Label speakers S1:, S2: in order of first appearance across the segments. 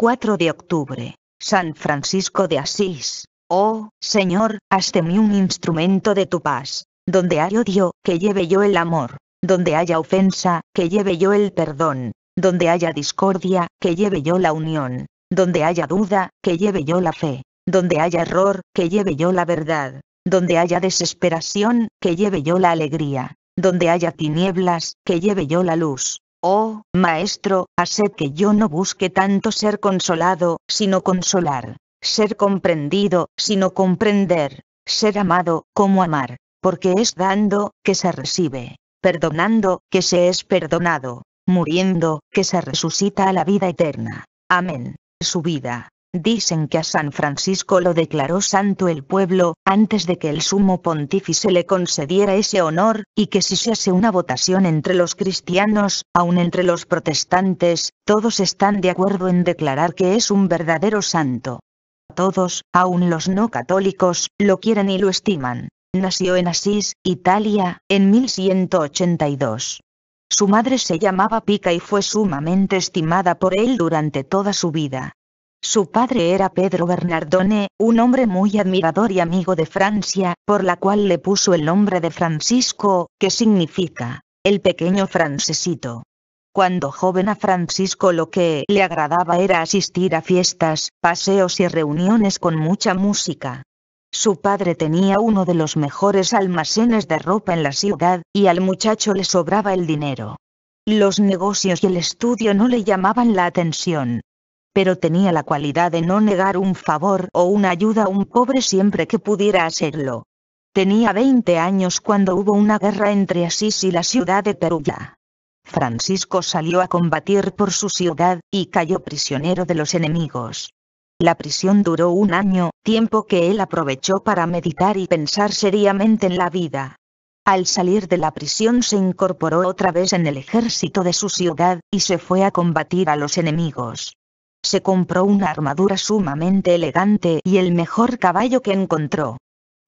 S1: 4 de octubre, San Francisco de Asís. Oh, Señor, mí un instrumento de tu paz. Donde haya odio, que lleve yo el amor. Donde haya ofensa, que lleve yo el perdón. Donde haya discordia, que lleve yo la unión. Donde haya duda, que lleve yo la fe. Donde haya error, que lleve yo la verdad. Donde haya desesperación, que lleve yo la alegría. Donde haya tinieblas, que lleve yo la luz Oh, Maestro, haced que yo no busque tanto ser consolado, sino consolar, ser comprendido, sino comprender, ser amado, como amar, porque es dando, que se recibe, perdonando, que se es perdonado, muriendo, que se resucita a la vida eterna. Amén. Su vida. Dicen que a San Francisco lo declaró santo el pueblo, antes de que el sumo pontífice le concediera ese honor, y que si se hace una votación entre los cristianos, aun entre los protestantes, todos están de acuerdo en declarar que es un verdadero santo. Todos, aun los no católicos, lo quieren y lo estiman. Nació en Asís, Italia, en 1182. Su madre se llamaba Pica y fue sumamente estimada por él durante toda su vida. Su padre era Pedro Bernardone, un hombre muy admirador y amigo de Francia, por la cual le puso el nombre de Francisco, que significa, el pequeño francesito. Cuando joven a Francisco lo que le agradaba era asistir a fiestas, paseos y reuniones con mucha música. Su padre tenía uno de los mejores almacenes de ropa en la ciudad, y al muchacho le sobraba el dinero. Los negocios y el estudio no le llamaban la atención, pero tenía la cualidad de no negar un favor o una ayuda a un pobre siempre que pudiera hacerlo. Tenía 20 años cuando hubo una guerra entre Asís y la ciudad de Perugia. Francisco salió a combatir por su ciudad, y cayó prisionero de los enemigos. La prisión duró un año, tiempo que él aprovechó para meditar y pensar seriamente en la vida. Al salir de la prisión se incorporó otra vez en el ejército de su ciudad, y se fue a combatir a los enemigos se compró una armadura sumamente elegante y el mejor caballo que encontró.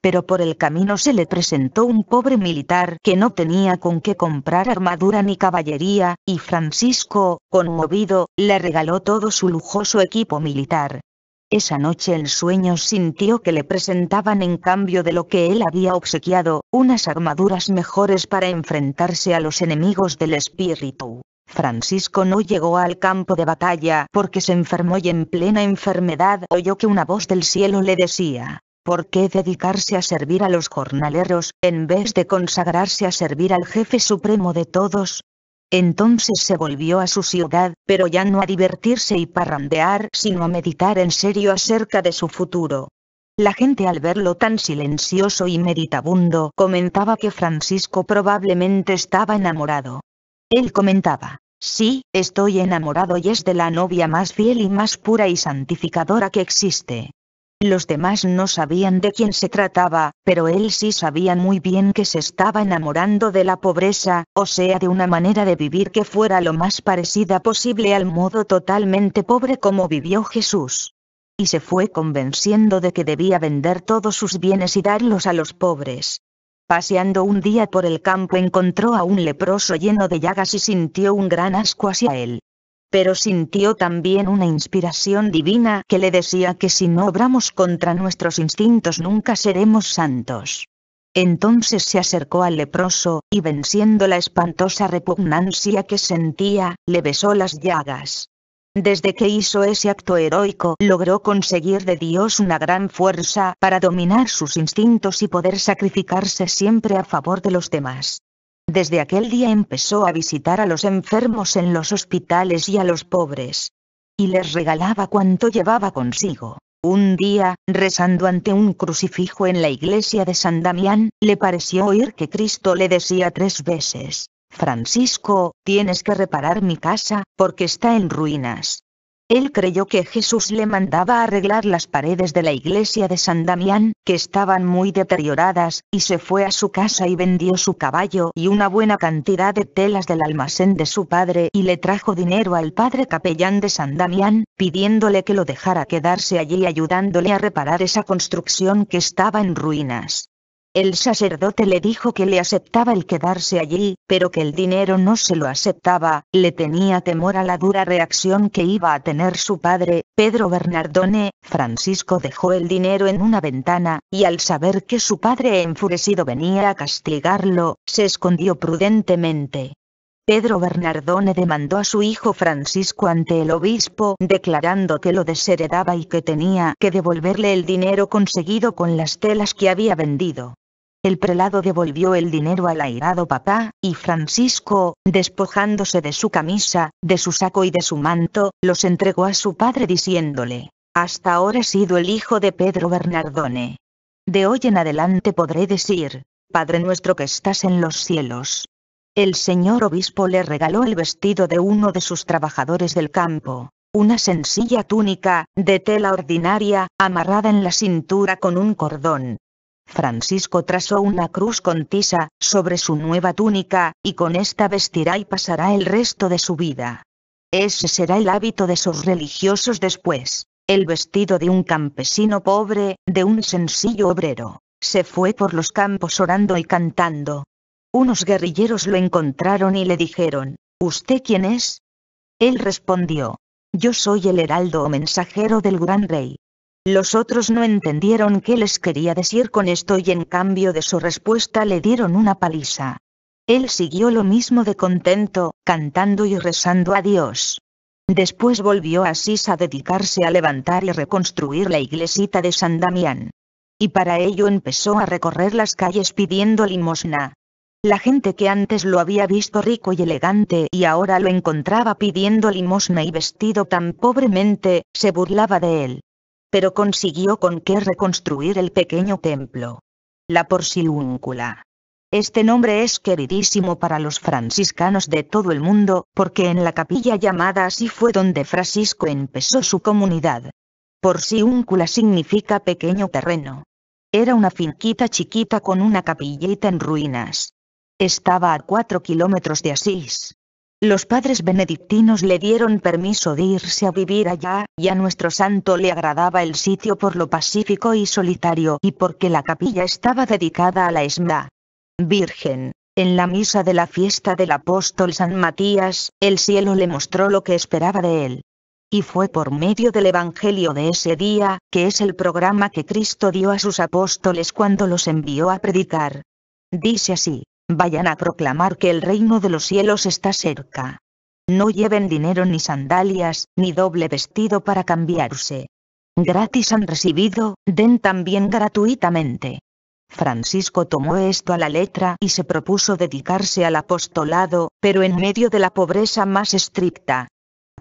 S1: Pero por el camino se le presentó un pobre militar que no tenía con qué comprar armadura ni caballería, y Francisco, conmovido, le regaló todo su lujoso equipo militar. Esa noche el sueño sintió que le presentaban en cambio de lo que él había obsequiado, unas armaduras mejores para enfrentarse a los enemigos del espíritu. Francisco no llegó al campo de batalla porque se enfermó y en plena enfermedad oyó que una voz del cielo le decía, ¿por qué dedicarse a servir a los jornaleros, en vez de consagrarse a servir al jefe supremo de todos? Entonces se volvió a su ciudad, pero ya no a divertirse y parrandear, sino a meditar en serio acerca de su futuro. La gente al verlo tan silencioso y meditabundo comentaba que Francisco probablemente estaba enamorado. Él comentaba, sí, estoy enamorado y es de la novia más fiel y más pura y santificadora que existe. Los demás no sabían de quién se trataba, pero él sí sabía muy bien que se estaba enamorando de la pobreza, o sea, de una manera de vivir que fuera lo más parecida posible al modo totalmente pobre como vivió Jesús. Y se fue convenciendo de que debía vender todos sus bienes y darlos a los pobres. Paseando un día por el campo encontró a un leproso lleno de llagas y sintió un gran asco hacia él. Pero sintió también una inspiración divina que le decía que si no obramos contra nuestros instintos nunca seremos santos. Entonces se acercó al leproso, y venciendo la espantosa repugnancia que sentía, le besó las llagas. Desde que hizo ese acto heroico logró conseguir de Dios una gran fuerza para dominar sus instintos y poder sacrificarse siempre a favor de los demás. Desde aquel día empezó a visitar a los enfermos en los hospitales y a los pobres. Y les regalaba cuanto llevaba consigo. Un día, rezando ante un crucifijo en la iglesia de San Damián, le pareció oír que Cristo le decía tres veces, Francisco, tienes que reparar mi casa, porque está en ruinas. Él creyó que Jesús le mandaba arreglar las paredes de la iglesia de San Damián, que estaban muy deterioradas, y se fue a su casa y vendió su caballo y una buena cantidad de telas del almacén de su padre y le trajo dinero al padre capellán de San Damián, pidiéndole que lo dejara quedarse allí ayudándole a reparar esa construcción que estaba en ruinas. El sacerdote le dijo que le aceptaba el quedarse allí, pero que el dinero no se lo aceptaba, le tenía temor a la dura reacción que iba a tener su padre, Pedro Bernardone, Francisco dejó el dinero en una ventana, y al saber que su padre enfurecido venía a castigarlo, se escondió prudentemente. Pedro Bernardone demandó a su hijo Francisco ante el obispo, declarando que lo desheredaba y que tenía que devolverle el dinero conseguido con las telas que había vendido. El prelado devolvió el dinero al airado papá, y Francisco, despojándose de su camisa, de su saco y de su manto, los entregó a su padre diciéndole, Hasta ahora he sido el hijo de Pedro Bernardone. De hoy en adelante podré decir, Padre nuestro que estás en los cielos. El señor obispo le regaló el vestido de uno de sus trabajadores del campo, una sencilla túnica, de tela ordinaria, amarrada en la cintura con un cordón, Francisco trazó una cruz con tiza, sobre su nueva túnica, y con esta vestirá y pasará el resto de su vida. Ese será el hábito de sus religiosos después, el vestido de un campesino pobre, de un sencillo obrero. Se fue por los campos orando y cantando. Unos guerrilleros lo encontraron y le dijeron, ¿Usted quién es? Él respondió, Yo soy el heraldo o mensajero del gran rey. Los otros no entendieron qué les quería decir con esto y en cambio de su respuesta le dieron una paliza. Él siguió lo mismo de contento, cantando y rezando a Dios. Después volvió a Asís a dedicarse a levantar y reconstruir la iglesita de San Damián. Y para ello empezó a recorrer las calles pidiendo limosna. La gente que antes lo había visto rico y elegante y ahora lo encontraba pidiendo limosna y vestido tan pobremente, se burlaba de él pero consiguió con qué reconstruir el pequeño templo. La porciúncula. Este nombre es queridísimo para los franciscanos de todo el mundo, porque en la capilla llamada así fue donde Francisco empezó su comunidad. Porciúncula significa pequeño terreno. Era una finquita chiquita con una capillita en ruinas. Estaba a cuatro kilómetros de Asís. Los padres benedictinos le dieron permiso de irse a vivir allá, y a nuestro santo le agradaba el sitio por lo pacífico y solitario y porque la capilla estaba dedicada a la Esma. Virgen. En la misa de la fiesta del apóstol San Matías, el cielo le mostró lo que esperaba de él. Y fue por medio del Evangelio de ese día, que es el programa que Cristo dio a sus apóstoles cuando los envió a predicar. Dice así. Vayan a proclamar que el reino de los cielos está cerca. No lleven dinero ni sandalias, ni doble vestido para cambiarse. Gratis han recibido, den también gratuitamente. Francisco tomó esto a la letra y se propuso dedicarse al apostolado, pero en medio de la pobreza más estricta.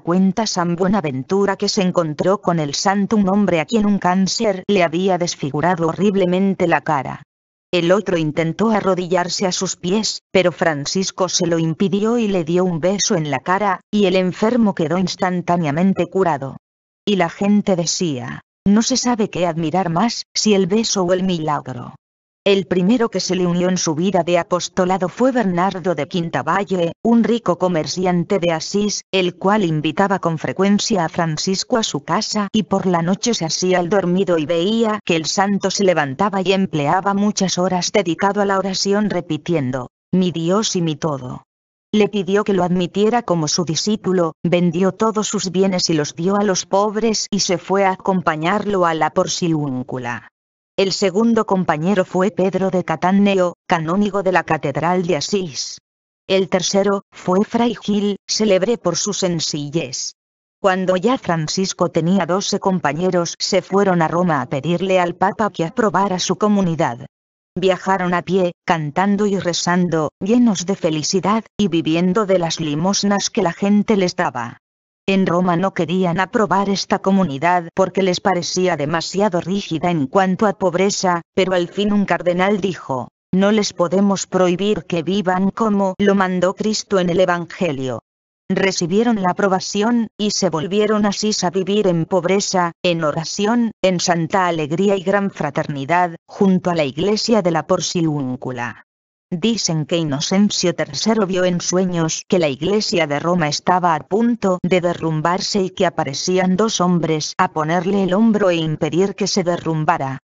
S1: Cuenta San Buenaventura que se encontró con el santo un hombre a quien un cáncer le había desfigurado horriblemente la cara. El otro intentó arrodillarse a sus pies, pero Francisco se lo impidió y le dio un beso en la cara, y el enfermo quedó instantáneamente curado. Y la gente decía, no se sabe qué admirar más, si el beso o el milagro. El primero que se le unió en su vida de apostolado fue Bernardo de Quintavalle, un rico comerciante de Asís, el cual invitaba con frecuencia a Francisco a su casa y por la noche se hacía el dormido y veía que el santo se levantaba y empleaba muchas horas dedicado a la oración repitiendo, mi Dios y mi todo. Le pidió que lo admitiera como su discípulo, vendió todos sus bienes y los dio a los pobres y se fue a acompañarlo a la porciúncula. El segundo compañero fue Pedro de Cataneo, canónigo de la Catedral de Asís. El tercero, fue Fray Gil, célebre por su sencillez. Cuando ya Francisco tenía doce compañeros se fueron a Roma a pedirle al Papa que aprobara su comunidad. Viajaron a pie, cantando y rezando, llenos de felicidad, y viviendo de las limosnas que la gente les daba. En Roma no querían aprobar esta comunidad porque les parecía demasiado rígida en cuanto a pobreza, pero al fin un cardenal dijo, no les podemos prohibir que vivan como lo mandó Cristo en el Evangelio. Recibieron la aprobación, y se volvieron así a vivir en pobreza, en oración, en santa alegría y gran fraternidad, junto a la iglesia de la Porciúncula. Dicen que Inocencio III vio en sueños que la iglesia de Roma estaba a punto de derrumbarse y que aparecían dos hombres a ponerle el hombro e impedir que se derrumbara.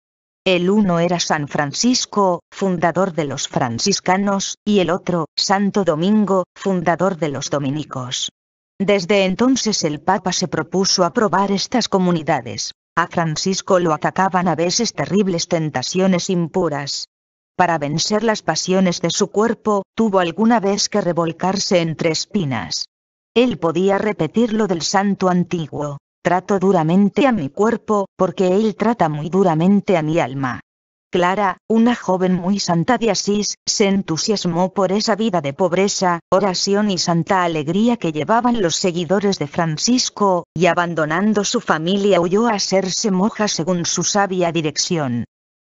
S1: El uno era San Francisco, fundador de los franciscanos, y el otro, Santo Domingo, fundador de los dominicos. Desde entonces el Papa se propuso aprobar estas comunidades. A Francisco lo atacaban a veces terribles tentaciones impuras, para vencer las pasiones de su cuerpo, tuvo alguna vez que revolcarse entre espinas. Él podía repetir lo del santo antiguo. Trato duramente a mi cuerpo, porque él trata muy duramente a mi alma. Clara, una joven muy santa de Asís, se entusiasmó por esa vida de pobreza, oración y santa alegría que llevaban los seguidores de Francisco, y abandonando su familia huyó a hacerse moja según su sabia dirección.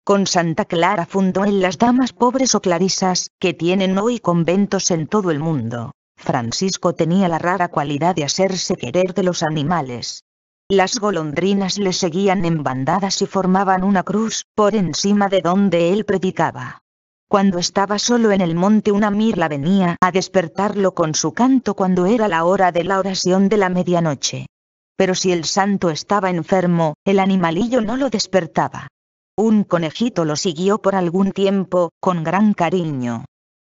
S1: Con Santa Clara fundó en las damas pobres o clarisas, que tienen hoy conventos en todo el mundo. Francisco tenía la rara cualidad de hacerse querer de los animales. Las golondrinas le seguían en bandadas y formaban una cruz, por encima de donde él predicaba. Cuando estaba solo en el monte una mirla venía a despertarlo con su canto cuando era la hora de la oración de la medianoche. Pero si el santo estaba enfermo, el animalillo no lo despertaba. Un conejito lo siguió por algún tiempo, con gran cariño.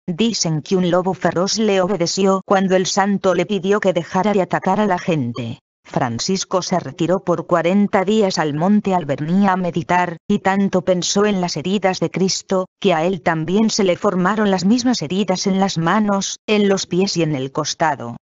S1: Dicen que un lobo feroz le obedeció cuando el santo le pidió que dejara de atacar a la gente. Francisco se retiró por 40 días al monte Alberni a meditar, y tanto pensó en las heridas de Cristo, que a él también se le formaron las mismas heridas en las manos, en los pies y en el costado.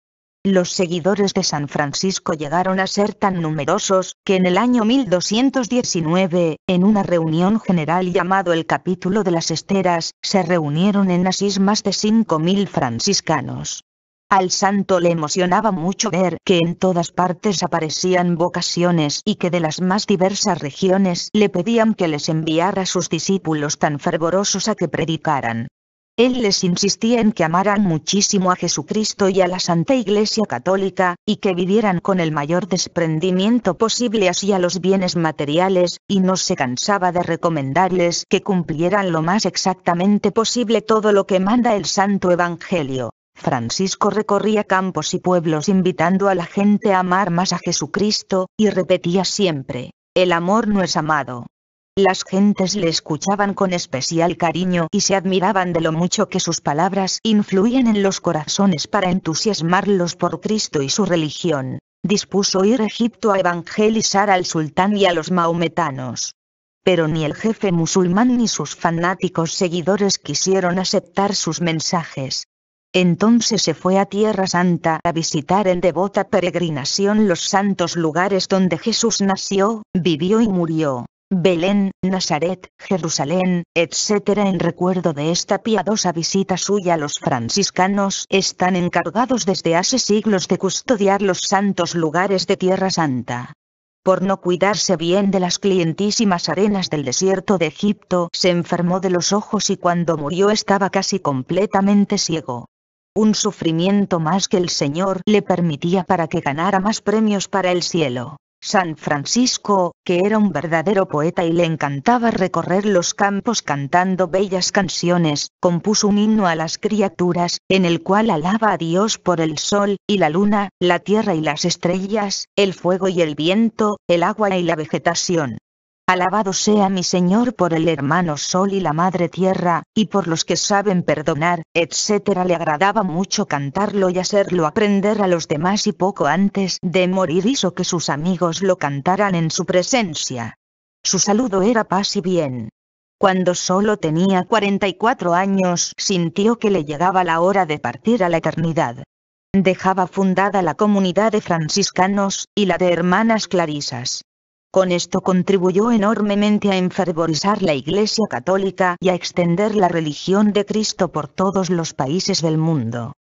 S1: Los seguidores de San Francisco llegaron a ser tan numerosos, que en el año 1219, en una reunión general llamado el Capítulo de las Esteras, se reunieron en Asís más de 5.000 franciscanos. Al santo le emocionaba mucho ver que en todas partes aparecían vocaciones y que de las más diversas regiones le pedían que les enviara sus discípulos tan fervorosos a que predicaran. Él les insistía en que amaran muchísimo a Jesucristo y a la Santa Iglesia Católica, y que vivieran con el mayor desprendimiento posible hacia los bienes materiales, y no se cansaba de recomendarles que cumplieran lo más exactamente posible todo lo que manda el Santo Evangelio. Francisco recorría campos y pueblos invitando a la gente a amar más a Jesucristo, y repetía siempre, el amor no es amado, las gentes le escuchaban con especial cariño y se admiraban de lo mucho que sus palabras influían en los corazones para entusiasmarlos por Cristo y su religión. Dispuso ir a Egipto a evangelizar al sultán y a los maometanos. Pero ni el jefe musulmán ni sus fanáticos seguidores quisieron aceptar sus mensajes. Entonces se fue a Tierra Santa a visitar en devota peregrinación los santos lugares donde Jesús nació, vivió y murió. Belén, Nazaret, Jerusalén, etc. En recuerdo de esta piadosa visita suya los franciscanos están encargados desde hace siglos de custodiar los santos lugares de Tierra Santa. Por no cuidarse bien de las clientísimas arenas del desierto de Egipto, se enfermó de los ojos y cuando murió estaba casi completamente ciego un sufrimiento más que el Señor le permitía para que ganara más premios para el cielo. San Francisco, que era un verdadero poeta y le encantaba recorrer los campos cantando bellas canciones, compuso un himno a las criaturas, en el cual alaba a Dios por el sol y la luna, la tierra y las estrellas, el fuego y el viento, el agua y la vegetación. Alabado sea mi Señor por el hermano Sol y la Madre Tierra, y por los que saben perdonar, etc. Le agradaba mucho cantarlo y hacerlo aprender a los demás y poco antes de morir hizo que sus amigos lo cantaran en su presencia. Su saludo era paz y bien. Cuando solo tenía 44 años sintió que le llegaba la hora de partir a la eternidad. Dejaba fundada la comunidad de franciscanos y la de hermanas clarisas. Con esto contribuyó enormemente a enfervorizar la Iglesia Católica y a extender la religión de Cristo por todos los países del mundo.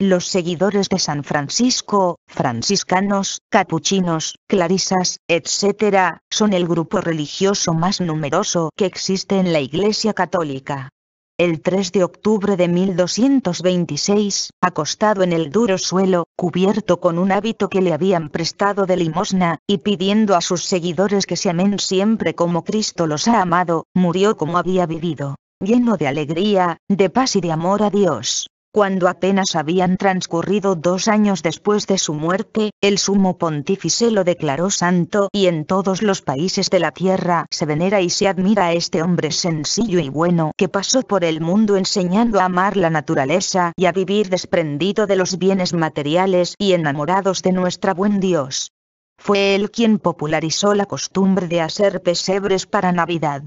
S1: Los seguidores de San Francisco, franciscanos, capuchinos, clarisas, etc., son el grupo religioso más numeroso que existe en la Iglesia Católica el 3 de octubre de 1226, acostado en el duro suelo, cubierto con un hábito que le habían prestado de limosna, y pidiendo a sus seguidores que se amen siempre como Cristo los ha amado, murió como había vivido, lleno de alegría, de paz y de amor a Dios. Cuando apenas habían transcurrido dos años después de su muerte, el sumo pontífice lo declaró santo y en todos los países de la tierra se venera y se admira a este hombre sencillo y bueno que pasó por el mundo enseñando a amar la naturaleza y a vivir desprendido de los bienes materiales y enamorados de nuestra buen Dios. Fue él quien popularizó la costumbre de hacer pesebres para Navidad.